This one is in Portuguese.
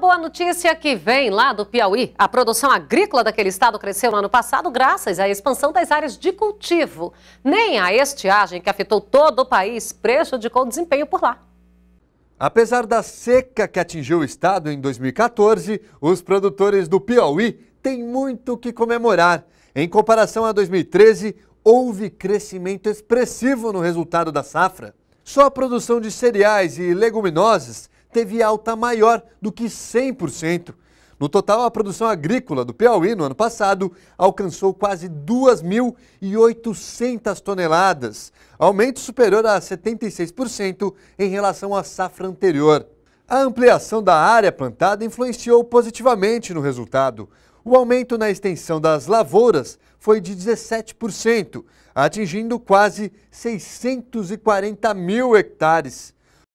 boa notícia que vem lá do Piauí. A produção agrícola daquele estado cresceu no ano passado graças à expansão das áreas de cultivo. Nem a estiagem que afetou todo o país prejudicou o desempenho por lá. Apesar da seca que atingiu o estado em 2014, os produtores do Piauí têm muito que comemorar. Em comparação a 2013, houve crescimento expressivo no resultado da safra. Só a produção de cereais e leguminosas teve alta maior do que 100%. No total, a produção agrícola do Piauí no ano passado alcançou quase 2.800 toneladas, aumento superior a 76% em relação à safra anterior. A ampliação da área plantada influenciou positivamente no resultado. O aumento na extensão das lavouras foi de 17%, atingindo quase 640 mil hectares.